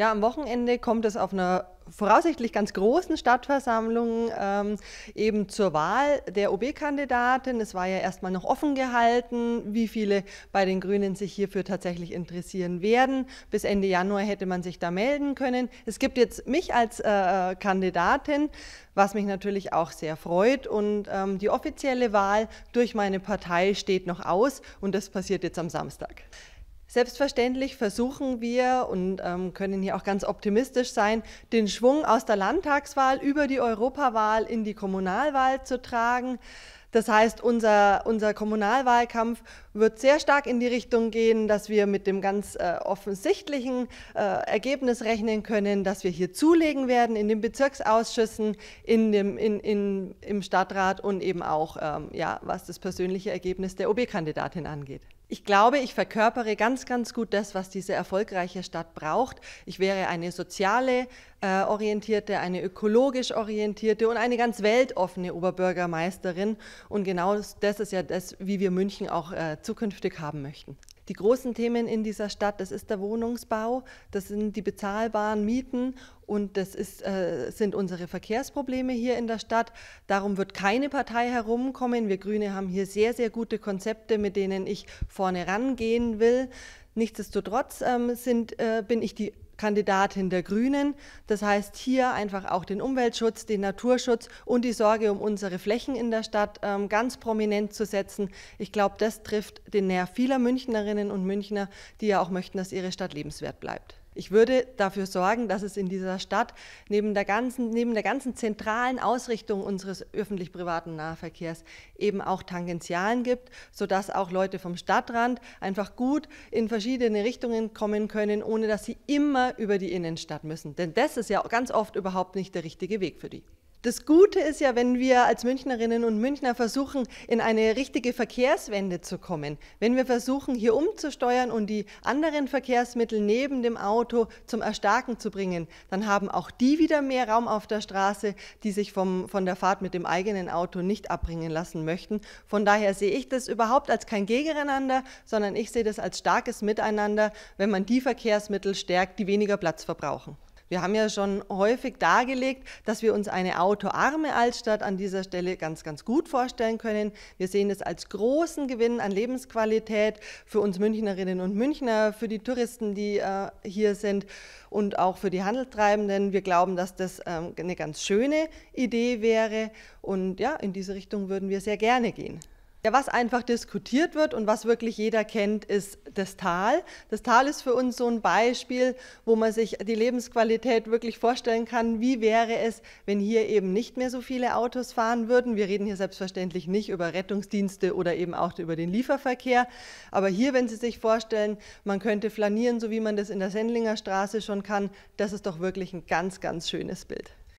Ja, am Wochenende kommt es auf einer voraussichtlich ganz großen Stadtversammlung ähm, eben zur Wahl der OB-Kandidatin. Es war ja erstmal noch offen gehalten, wie viele bei den Grünen sich hierfür tatsächlich interessieren werden. Bis Ende Januar hätte man sich da melden können. Es gibt jetzt mich als äh, äh Kandidatin, was mich natürlich auch sehr freut. Und ähm, die offizielle Wahl durch meine Partei steht noch aus und das passiert jetzt am Samstag. Selbstverständlich versuchen wir und ähm, können hier auch ganz optimistisch sein, den Schwung aus der Landtagswahl über die Europawahl in die Kommunalwahl zu tragen. Das heißt, unser, unser Kommunalwahlkampf wird sehr stark in die Richtung gehen, dass wir mit dem ganz äh, offensichtlichen äh, Ergebnis rechnen können, dass wir hier zulegen werden in den Bezirksausschüssen, in dem, in, in, im Stadtrat und eben auch, ähm, ja, was das persönliche Ergebnis der OB-Kandidatin angeht. Ich glaube, ich verkörpere ganz, ganz gut das, was diese erfolgreiche Stadt braucht. Ich wäre eine soziale äh, orientierte, eine ökologisch orientierte und eine ganz weltoffene Oberbürgermeisterin. Und genau das ist ja das, wie wir München auch äh, zukünftig haben möchten. Die großen Themen in dieser Stadt, das ist der Wohnungsbau, das sind die bezahlbaren Mieten und das ist, äh, sind unsere Verkehrsprobleme hier in der Stadt. Darum wird keine Partei herumkommen. Wir Grüne haben hier sehr, sehr gute Konzepte, mit denen ich vorne rangehen will. Nichtsdestotrotz ähm, sind, äh, bin ich die Kandidatin der Grünen. Das heißt, hier einfach auch den Umweltschutz, den Naturschutz und die Sorge um unsere Flächen in der Stadt ähm, ganz prominent zu setzen. Ich glaube, das trifft den Nerv vieler Münchnerinnen und Münchner, die ja auch möchten, dass ihre Stadt lebenswert bleibt. Ich würde dafür sorgen, dass es in dieser Stadt neben der ganzen, neben der ganzen zentralen Ausrichtung unseres öffentlich-privaten Nahverkehrs eben auch Tangentialen gibt, sodass auch Leute vom Stadtrand einfach gut in verschiedene Richtungen kommen können, ohne dass sie immer über die Innenstadt müssen. Denn das ist ja ganz oft überhaupt nicht der richtige Weg für die. Das Gute ist ja, wenn wir als Münchnerinnen und Münchner versuchen, in eine richtige Verkehrswende zu kommen, wenn wir versuchen, hier umzusteuern und die anderen Verkehrsmittel neben dem Auto zum Erstarken zu bringen, dann haben auch die wieder mehr Raum auf der Straße, die sich vom, von der Fahrt mit dem eigenen Auto nicht abbringen lassen möchten. Von daher sehe ich das überhaupt als kein Gegeneinander, sondern ich sehe das als starkes Miteinander, wenn man die Verkehrsmittel stärkt, die weniger Platz verbrauchen. Wir haben ja schon häufig dargelegt, dass wir uns eine autoarme Altstadt an dieser Stelle ganz, ganz gut vorstellen können. Wir sehen es als großen Gewinn an Lebensqualität für uns Münchnerinnen und Münchner, für die Touristen, die äh, hier sind und auch für die Handeltreibenden. Wir glauben, dass das ähm, eine ganz schöne Idee wäre und ja, in diese Richtung würden wir sehr gerne gehen. Ja, was einfach diskutiert wird und was wirklich jeder kennt, ist das Tal. Das Tal ist für uns so ein Beispiel, wo man sich die Lebensqualität wirklich vorstellen kann. Wie wäre es, wenn hier eben nicht mehr so viele Autos fahren würden? Wir reden hier selbstverständlich nicht über Rettungsdienste oder eben auch über den Lieferverkehr. Aber hier, wenn Sie sich vorstellen, man könnte flanieren, so wie man das in der Sendlinger Straße schon kann, das ist doch wirklich ein ganz, ganz schönes Bild.